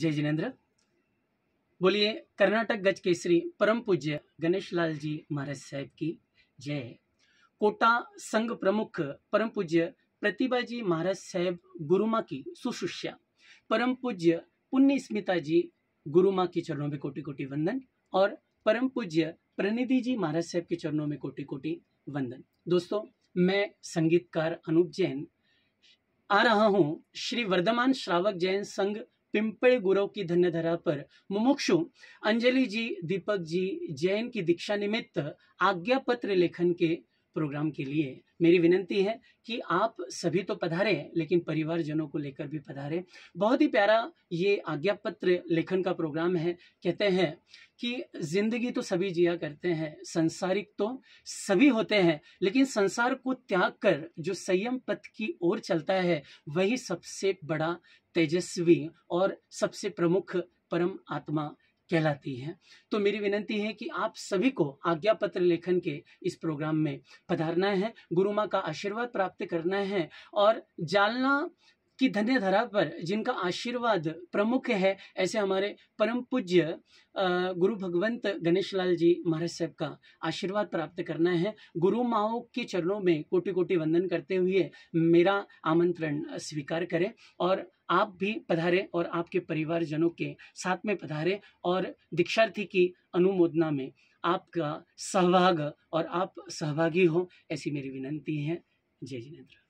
जय जिनेन्द्र बोलिए कर्नाटक गज केसरी परम पूज्य गणेश लाल जी महाराज साहब की जय कोटा संघ प्रमुख परम पूज्य प्रतिभा जी महाराज साहब गुरुमा की सुशिष्या परम पूज्य पुण्य स्मिता जी गुरुमा के चरणों में कोटि कोटि वंदन और परम पूज्य प्रणिधि जी महाराज साहब के चरणों में कोटि कोटि वंदन दोस्तों मैं संगीतकार अनूप जैन आ रहा हूँ श्री वर्धमान श्रावक जैन संघ पिंपल गुरु की धन्य धरा पर मुमुक्षु अंजलि जी दीपक जी जैन की दीक्षा निमित्त आज्ञा पत्र लेखन के प्रोग्राम के लिए मेरी विनंती है कि आप सभी तो पधारे लेकिन परिवारजनों को लेकर भी पधारे बहुत ही प्यारा ये आज्ञा पत्र लेखन का प्रोग्राम है कहते हैं कि जिंदगी तो सभी जिया करते हैं संसारिक तो सभी होते हैं लेकिन संसार को त्याग कर जो संयम पथ की ओर चलता है वही सबसे बड़ा तेजस्वी और सबसे प्रमुख परम आत्मा कहलाती है तो मेरी विनंती है कि आप सभी को आज्ञा पत्र लेखन के इस प्रोग्राम में पधारना है गुरु माँ का आशीर्वाद प्राप्त करना है और जालना कि धन्य धरा पर जिनका आशीर्वाद प्रमुख है ऐसे हमारे परम पूज्य गुरु भगवंत गणेश लाल जी महाराज साहब का आशीर्वाद प्राप्त करना है गुरु माओ के चरणों में कोटि कोटि वंदन करते हुए मेरा आमंत्रण स्वीकार करें और आप भी पधारें और आपके परिवारजनों के साथ में पधारें और दीक्षार्थी की अनुमोदना में आपका सहभाग और आप सहभागी हो ऐसी मेरी विनंती है जय जिनेन्द्र